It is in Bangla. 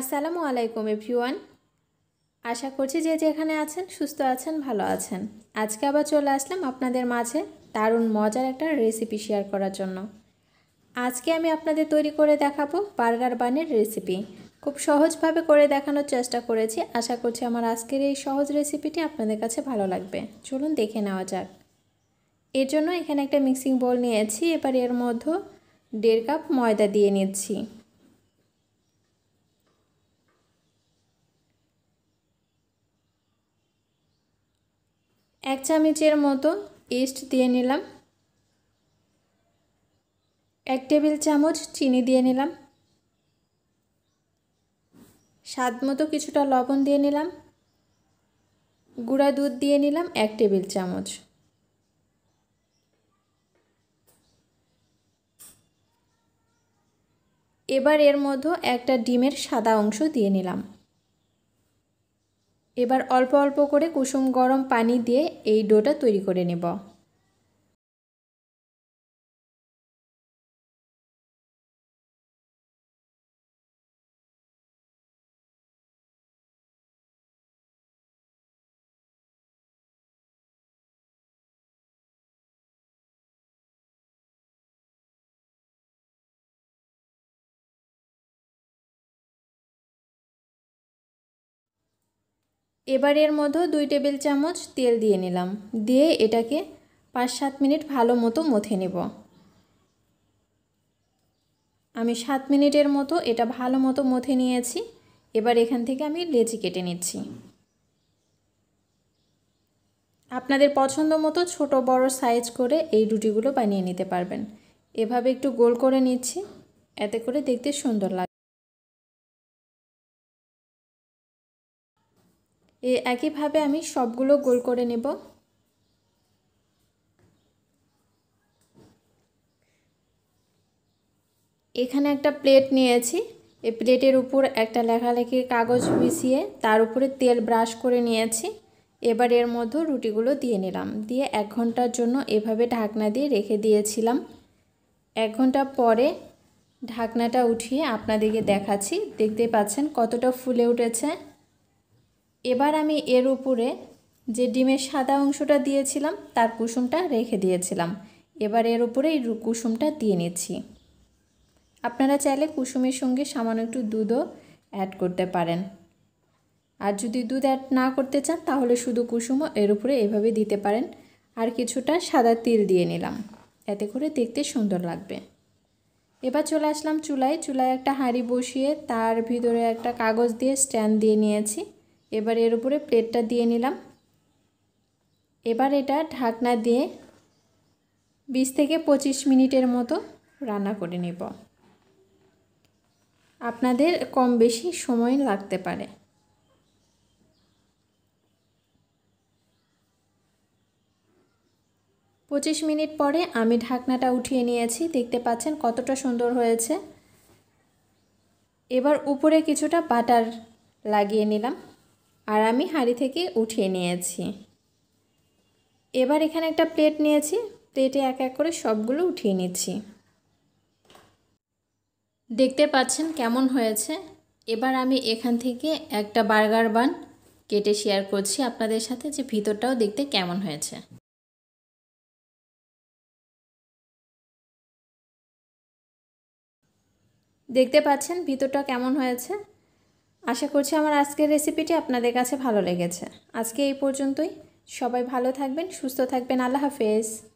আসসালামু আলাইকুম এভরিওয়ান আশা করছি যে যেখানে আছেন সুস্থ আছেন ভালো আছেন আজকে আবার চলে আসলাম আপনাদের মাঝে দারুণ মজার একটা রেসিপি শেয়ার করার জন্য আজকে আমি আপনাদের তৈরি করে দেখাবো বার্গার বানের রেসিপি খুব সহজভাবে করে দেখানোর চেষ্টা করেছি আশা করছি আমার আজকের এই সহজ রেসিপিটি আপনাদের কাছে ভালো লাগবে চলুন দেখে নেওয়া যাক এর জন্য এখানে একটা মিক্সিং বোল নিয়েছি এবার এর মধ্যে দেড় কাপ ময়দা দিয়ে নিচ্ছি এক চামচের মতো ইস্ট দিয়ে নিলাম এক টেবিল চামচ চিনি দিয়ে নিলাম স্বাদ মতো কিছুটা লবণ দিয়ে নিলাম গুঁড়া দুধ দিয়ে নিলাম এক টেবিল চামচ এবার এর মধ্যে একটা ডিমের সাদা অংশ দিয়ে নিলাম এবার অল্প অল্প করে কুসুম গরম পানি দিয়ে এই ডোটা তৈরি করে নেব এবার এর মধ্যে দুই টেবিল চামচ তেল দিয়ে নিলাম দিয়ে এটাকে পাঁচ সাত মিনিট ভালো মতো মথে নেব আমি সাত মিনিটের মতো এটা ভালো মতো মথে নিয়েছি এবার এখান থেকে আমি লেচি কেটে নিচ্ছি আপনাদের পছন্দ মতো ছোট বড় সাইজ করে এই রুটিগুলো বানিয়ে নিতে পারবেন এভাবে একটু গোল করে নিচ্ছি এতে করে দেখতে সুন্দর লাগে এ একইভাবে আমি সবগুলো গোল করে নেব এখানে একটা প্লেট নিয়েছি এই প্লেটের উপর একটা লেখালেখির কাগজ মিশিয়ে তার উপরে তেল ব্রাশ করে নিয়েছি এবার এর মধ্যে রুটিগুলো দিয়ে নিলাম দিয়ে এক ঘন্টার জন্য এভাবে ঢাকনা দিয়ে রেখে দিয়েছিলাম এক ঘন্টা পরে ঢাকনাটা উঠিয়ে আপনাদেরকে দেখাচ্ছি দেখতে পাচ্ছেন কতটা ফুলে উঠেছে এবার আমি এর উপরে যে ডিমের সাদা অংশটা দিয়েছিলাম তার কুসুমটা রেখে দিয়েছিলাম এবার এর উপরে এই কুসুমটা দিয়ে নিচ্ছি আপনারা চাইলে কুসুমের সঙ্গে সামান্য একটু দুধও অ্যাড করতে পারেন আর যদি দুধ অ্যাড না করতে চান তাহলে শুধু কুসুমও এর উপরে এভাবে দিতে পারেন আর কিছুটা সাদা তিল দিয়ে নিলাম এতে করে দেখতে সুন্দর লাগবে এবার চলে আসলাম চুলায় চুলায় একটা হাঁড়ি বসিয়ে তার ভিতরে একটা কাগজ দিয়ে স্ট্যান্ড দিয়ে নিয়েছি এবার এর উপরে প্লেটটা দিয়ে নিলাম এবার এটা ঢাকনা দিয়ে বিশ থেকে পঁচিশ মিনিটের মতো রান্না করে নেব আপনাদের কম বেশি সময় লাগতে পারে পঁচিশ মিনিট পরে আমি ঢাকনাটা উঠিয়ে নিয়েছি দেখতে পাচ্ছেন কতটা সুন্দর হয়েছে এবার উপরে কিছুটা বাটার লাগিয়ে নিলাম আর আমি হাঁড়ি থেকে উঠিয়ে নিয়েছি এবার এখানে একটা প্লেট নিয়েছি প্লেটে এক এক করে সবগুলো উঠিয়ে নিচ্ছি দেখতে পাচ্ছেন কেমন হয়েছে এবার আমি এখান থেকে একটা বার্গার বান কেটে শেয়ার করছি আপনাদের সাথে যে ভিতরটাও দেখতে কেমন হয়েছে দেখতে পাচ্ছেন ভিতরটা কেমন হয়েছে আশা করছি আমার আজকের রেসিপিটি আপনাদের কাছে ভালো লেগেছে আজকে এই পর্যন্তই সবাই ভালো থাকবেন সুস্থ থাকবেন আল্লাহ হাফেজ